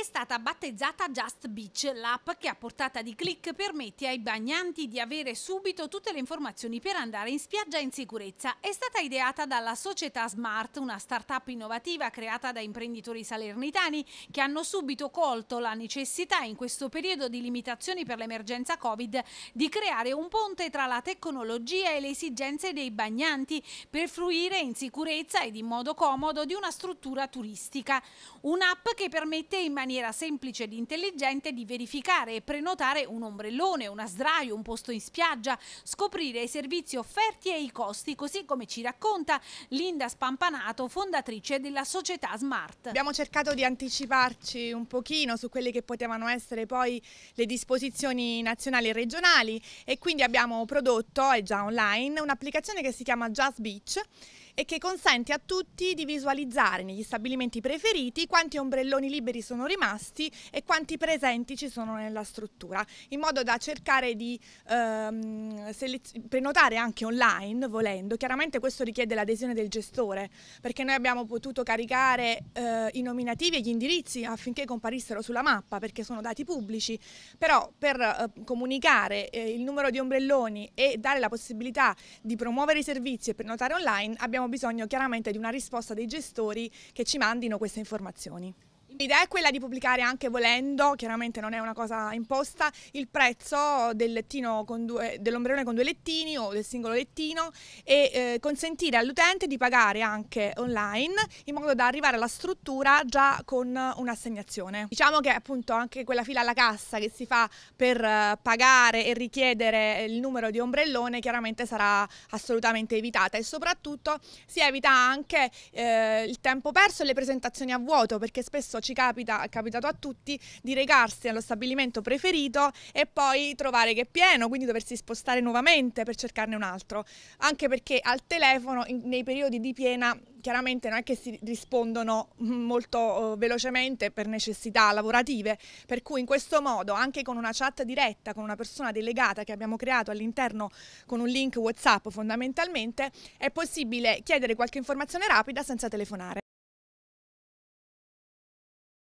È stata battezzata Just Beach, l'app che a portata di clic permette ai bagnanti di avere subito tutte le informazioni per andare in spiaggia in sicurezza. È stata ideata dalla società Smart, una start-up innovativa creata da imprenditori salernitani che hanno subito colto la necessità in questo periodo di limitazioni per l'emergenza Covid di creare un ponte tra la tecnologia e le esigenze dei bagnanti per fruire in sicurezza ed in modo comodo di una struttura turistica. Un'app che permette in maniera maniera semplice ed intelligente di verificare e prenotare un ombrellone, una sdraio, un posto in spiaggia, scoprire i servizi offerti e i costi, così come ci racconta Linda Spampanato, fondatrice della società Smart. Abbiamo cercato di anticiparci un pochino su quelle che potevano essere poi le disposizioni nazionali e regionali e quindi abbiamo prodotto, è già online, un'applicazione che si chiama Just Beach e che consente a tutti di visualizzare negli stabilimenti preferiti quanti ombrelloni liberi sono rimasti rimasti e quanti presenti ci sono nella struttura, in modo da cercare di ehm, prenotare anche online volendo. Chiaramente questo richiede l'adesione del gestore, perché noi abbiamo potuto caricare eh, i nominativi e gli indirizzi affinché comparissero sulla mappa, perché sono dati pubblici, però per eh, comunicare eh, il numero di ombrelloni e dare la possibilità di promuovere i servizi e prenotare online abbiamo bisogno chiaramente di una risposta dei gestori che ci mandino queste informazioni. L'idea è quella di pubblicare anche volendo, chiaramente non è una cosa imposta, il prezzo del dell'ombrellone con due lettini o del singolo lettino e eh, consentire all'utente di pagare anche online in modo da arrivare alla struttura già con un'assegnazione. Diciamo che appunto anche quella fila alla cassa che si fa per eh, pagare e richiedere il numero di ombrellone chiaramente sarà assolutamente evitata e soprattutto si evita anche eh, il tempo perso e le presentazioni a vuoto perché spesso ci ci capita, è capitato a tutti, di recarsi allo stabilimento preferito e poi trovare che è pieno, quindi doversi spostare nuovamente per cercarne un altro, anche perché al telefono in, nei periodi di piena chiaramente non è che si rispondono molto eh, velocemente per necessità lavorative, per cui in questo modo anche con una chat diretta con una persona delegata che abbiamo creato all'interno con un link WhatsApp fondamentalmente è possibile chiedere qualche informazione rapida senza telefonare.